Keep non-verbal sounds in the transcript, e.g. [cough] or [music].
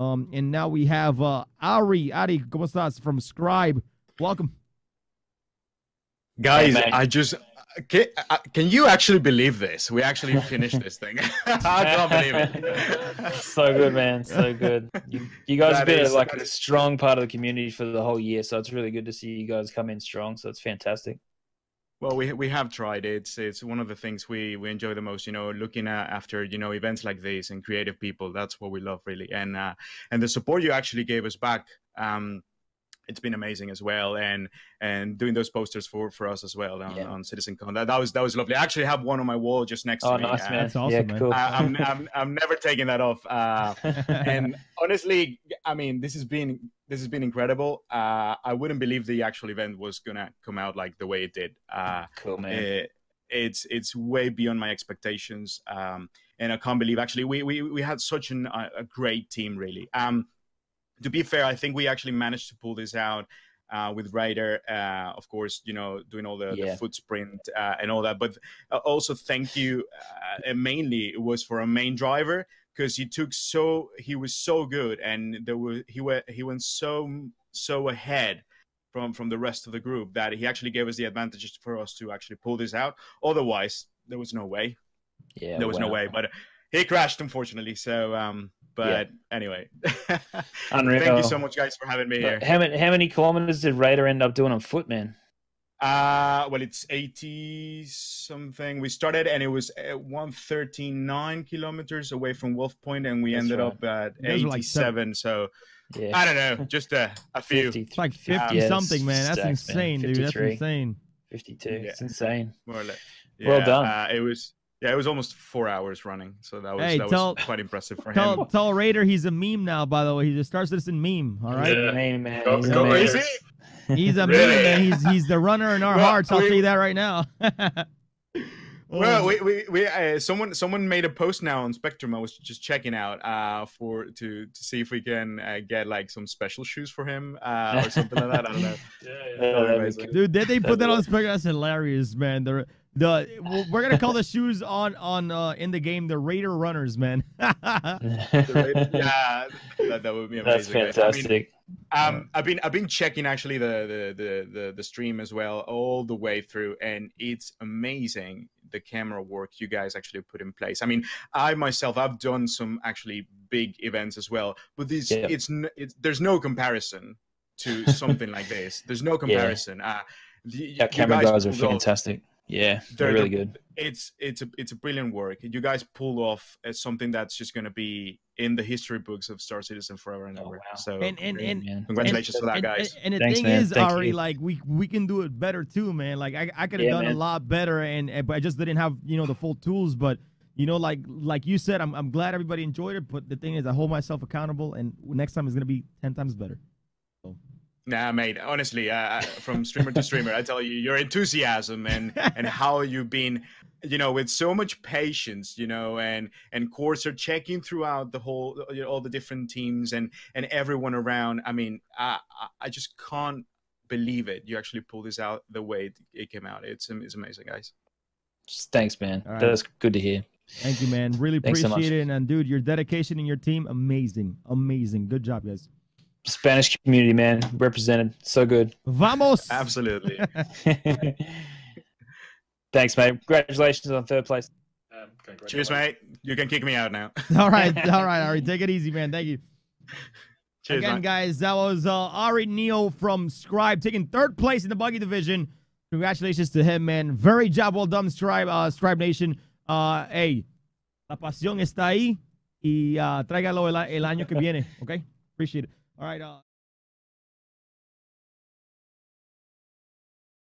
Um, and now we have uh, Ari. Ari, ¿cómo estás? From Scribe. Welcome. Guys, hey, I just. Uh, can, uh, can, you actually believe this? We actually [laughs] finished this thing. [laughs] I can't believe it. [laughs] so good, man. So good. You, you guys have been is, like a strong part of the community for the whole year. So it's really good to see you guys come in strong. So it's fantastic. Well, we we have tried. It's it's one of the things we we enjoy the most. You know, looking at, after you know events like these and creative people. That's what we love really. And uh, and the support you actually gave us back. Um, it's been amazing as well, and and doing those posters for for us as well on, yeah. on Citizen Con. That, that was that was lovely. I actually have one on my wall just next oh, to me. Oh, nice uh, man! That's awesome. Yeah, cool. I, am I'm, I'm I'm never taking that off. Uh, [laughs] and honestly, I mean, this has been this has been incredible. Uh, I wouldn't believe the actual event was gonna come out like the way it did. Uh, cool man. It, eh, it's it's way beyond my expectations, um, and I can't believe actually we we, we had such an, uh, a great team really. Um, to be fair, I think we actually managed to pull this out uh, with Ryder, uh, of course, you know, doing all the, yeah. the foot sprint uh, and all that. But uh, also, thank you. Uh, mainly, it was for a main driver because he took so he was so good and there were he went he went so so ahead from from the rest of the group that he actually gave us the advantages for us to actually pull this out. Otherwise, there was no way. Yeah, there was no way. But he crashed, unfortunately. So, um, but yeah. anyway, [laughs] Unreal. thank you so much, guys, for having me but here. How many, how many kilometers did Raider end up doing on foot, man? Uh, well, it's 80 something. We started and it was 139 kilometers away from Wolf Point, and we That's ended right. up at 87. Like so yeah. I don't know, just a, a few. 50, it's like 50 um, something, man. That's insane, man. dude. That's insane. 52. Yeah. It's insane. More or less. Yeah, well done. Uh, it was. Yeah, it was almost four hours running, so that was hey, that tell, was quite impressive for tell, him. Tell Raider he's a meme now. By the way, he just starts this in meme. All right, yeah. meme, man. Go, go, is he? He's a really? man. He's he's the runner in our well, hearts. I'll we, tell you that right now. [laughs] well, mm. we, we, we uh, someone someone made a post now on Spectrum. I was just checking out uh, for to, to see if we can uh, get like some special shoes for him uh, or something like that. I don't know. [laughs] yeah, yeah. Uh, Dude, did they put that on [laughs] Spectrum? That's hilarious, man. The the we're gonna call the shoes on on uh, in the game the Raider Runners, man. [laughs] Raider, yeah, that, that, would be amazing. That's fantastic. I mean, um, I've been I've been checking actually the, the the the the stream as well all the way through, and it's amazing the camera work you guys actually put in place. I mean, I myself I've done some actually big events as well, but these yeah. it's, it's, there's no comparison to something like this. There's no [laughs] comparison. Yeah. Uh, the, yeah, camera guys, guys are fantastic. Off, yeah, they're really good. It's it's a it's a brilliant work. You guys pull off as something that's just going to be in the history books of Star Citizen forever and oh, ever. Oh, wow. So and and, and congratulations and, to that and, guys. And, the Thanks, thing man. is, Thank Ari, you. like we we can do it better too, man. Like I, I could have yeah, done man. a lot better, and but I just didn't have you know the full tools. But you know, like like you said, I'm I'm glad everybody enjoyed it. But the thing is, I hold myself accountable, and next time is going to be ten times better. Nah, mate. Honestly, uh, uh, from streamer to streamer, I tell you, your enthusiasm and and how you've been, you know, with so much patience, you know, and and are checking throughout the whole uh, you know, all the different teams and and everyone around. I mean, I I just can't believe it. You actually pulled this out the way it came out. It's it's amazing, guys. Thanks, man. Right. That's good to hear. Thank you, man. Really appreciate so it. And dude, your dedication and your team, amazing, amazing. Good job, guys. Spanish community, man, represented so good. Vamos. Absolutely. [laughs] [laughs] Thanks, mate. Congratulations on third place. Um, Cheers, mate. You can kick me out now. [laughs] all right, all right, Ari. Take it easy, man. Thank you. Cheers, Again, guys, that was uh, Ari Neal from Scribe taking third place in the buggy division. Congratulations to him, man. Very job well done, Scribe, uh, Scribe Nation. Uh, hey, la pasión está ahí y uh, tráigalo el, el año que viene, okay? Appreciate it. All right. Uh,